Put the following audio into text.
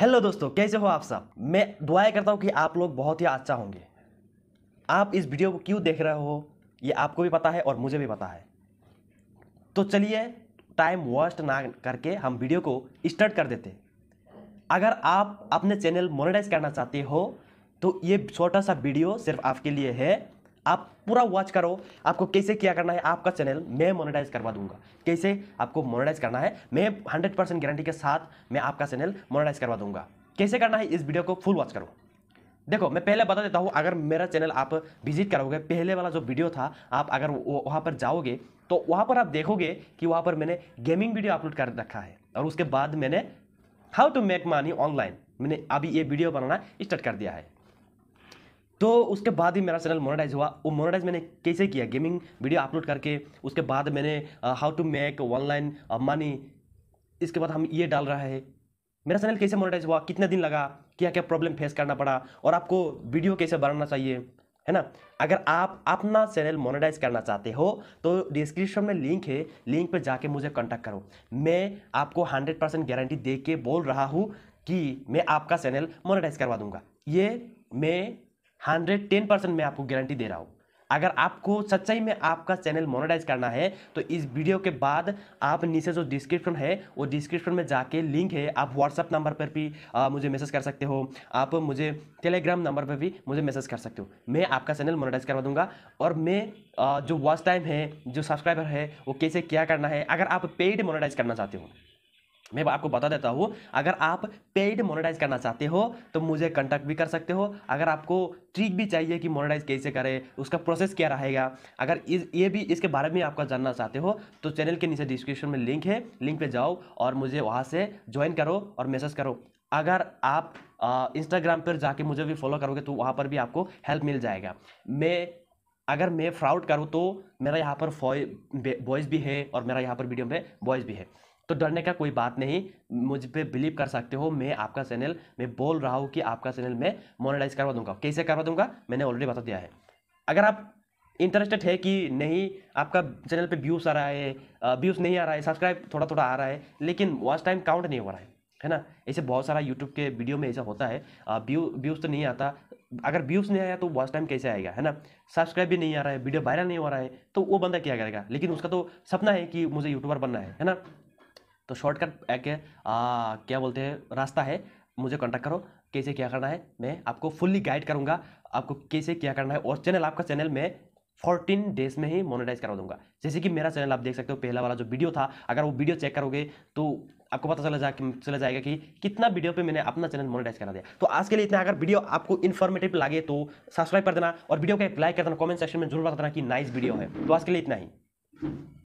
hello दोस्तों कैसे हो आप सब मैं दुआएं करता हूँ कि आप लोग बहुत ही अच्छा होंगे आप इस वीडियो को क्यों देख रहे हो ये आपको भी पता है और मुझे भी पता है तो चलिए टाइम वेस्ट ना करके हम वीडियो को स्टार्ट कर देते अगर आप अपने चैनल मोनेटाइज करना चाहते हो तो ये छोटा सा वीडियो सिर्फ आपके लिए है आप पूरा वॉच करो आपको कैसे क्या करना है आपका चैनल मैं मोनेटाइज करवा दूंगा कैसे आपको मोनेटाइज करना है मैं 100 परसेंट गारंटी के साथ मैं आपका चैनल मोनेटाइज करवा दूंगा कैसे करना है इस वीडियो को फुल वॉच करो देखो मैं पहले बता देता हूँ अगर मेरा चैनल आप विजिट करोगे पहले वाला जो वीडियो था आप अगर वहाँ पर जाओगे तो वहाँ पर आप देखोगे कि वहाँ पर मैंने गेमिंग वीडियो अपलोड कर रखा है और उसके बाद मैंने how to make money online मैंने अभी ये वीडियो बनाना स्टार्ट कर दिया है तो उसके बाद ही मेरा चैनल मोनेटाइज हुआ वो मोनेटाइज मैंने कैसे किया गेमिंग वीडियो अपलोड करके उसके बाद मैंने how to make online money इसके बाद हम ये डाल रहा है मेरा चैनल कैसे मोनेटाइज हुआ कितने दिन लगा क्या क्या प्रॉब्लम फेस करना पड़ा और आपको वीडियो कैसे बनाना चाहिए है ना अगर आप अपना चैनल मोनेटाइज करना चाहते हो तो डिस्क्रिप्शन में लिंक है लिंक पर जाके मुझे कॉन्टैक्ट करो मैं आपको हंड्रेड परसेंट गारंटी दे के बोल रहा हूँ कि मैं आपका चैनल मोनेटाइज करवा दूंगा ये मैं हंड्रेड टेन परसेंट मैं आपको गारंटी दे रहा हूँ अगर आपको सच्चाई में आपका चैनल मोनेटाइज करना है तो इस वीडियो के बाद आप नीचे जो डिस्क्रिप्शन है वो डिस्क्रिप्शन में जाके लिंक है आप व्हाट्सअप नंबर पर भी आ, मुझे मैसेज कर सकते हो आप मुझे टेलीग्राम नंबर पर भी मुझे मैसेज कर सकते हो मैं आपका चैनल मोनेटाइज करवा दूंगा और मैं आ, जो वॉच टाइम है जो सब्सक्राइबर है वो कैसे क्या करना है अगर आप पेड मोनाटाइज करना चाहते हो मैं आपको बता देता हूँ अगर आप पेड मोनेटाइज करना चाहते हो तो मुझे कंटेक्ट भी कर सकते हो अगर आपको ट्रिक भी चाहिए कि मोनेटाइज कैसे करें उसका प्रोसेस क्या रहेगा अगर इस ये भी इसके बारे में आपका जानना चाहते हो तो चैनल के नीचे डिस्क्रिप्शन में लिंक है लिंक पे जाओ और मुझे वहाँ से ज्वाइन करो और मैसेज करो अगर आप इंस्टाग्राम पर जाके मुझे भी फॉलो करोगे तो वहाँ पर भी आपको हेल्प मिल जाएगा मैं अगर मैं फ्रॉड करूँ तो मेरा यहाँ पर बॉयज़ भी है और मेरा यहाँ पर वीडियो में बॉयज़ भी है तो डरने का कोई बात नहीं मुझ पर बिलीव कर सकते हो मैं आपका चैनल मैं बोल रहा हूँ कि आपका चैनल मैं मोनिटाइज करवा दूंगा कैसे करवा दूंगा मैंने ऑलरेडी बता दिया है अगर आप इंटरेस्टेड है कि नहीं आपका चैनल पे व्यूज़ आ रहा है व्यूज़ नहीं आ रहा है सब्सक्राइब थोड़ा थोड़ा आ रहा है लेकिन वॉच टाइम काउंट नहीं हो रहा है है ना ऐसे बहुत सारा यूट्यूब के वीडियो में ऐसा होता है व्यू व्यूज़ तो नहीं आता अगर व्यूज़ नहीं आया तो वॉच टाइम कैसे आएगा है ना सब्सक्राइब भी नहीं आ रहा है वीडियो वायरल नहीं हो रहा है तो वो बंदा क्या करेगा लेकिन उसका तो सपना है कि मुझे यूट्यूबर बनना है है ना तो शॉर्टकट एक आ, क्या बोलते हैं रास्ता है मुझे कॉन्टैक्ट करो कैसे क्या करना है मैं आपको फुल्ली गाइड करूँगा आपको कैसे क्या करना है और चैनल आपका चैनल मैं फोर्टीन डेज में ही मोनेटाइज करा दूंगा जैसे कि मेरा चैनल आप देख सकते हो पहला वाला जो वीडियो था अगर वो वीडियो चेक करोगे तो आपको पता चला जा चला जाएगा कि कितना वीडियो पे मैंने अपना चैनल मोनेटाइज करा दिया तो आज के लिए इतना अगर वीडियो आपको इन्फॉर्मेटिव लगे तो सब्सक्राइब कर देना और वीडियो का एक लाइक कर देना कॉमेंट सेक्शन में जरूर बता देना कि नाइस वीडियो है तो आज के लिए इतना ही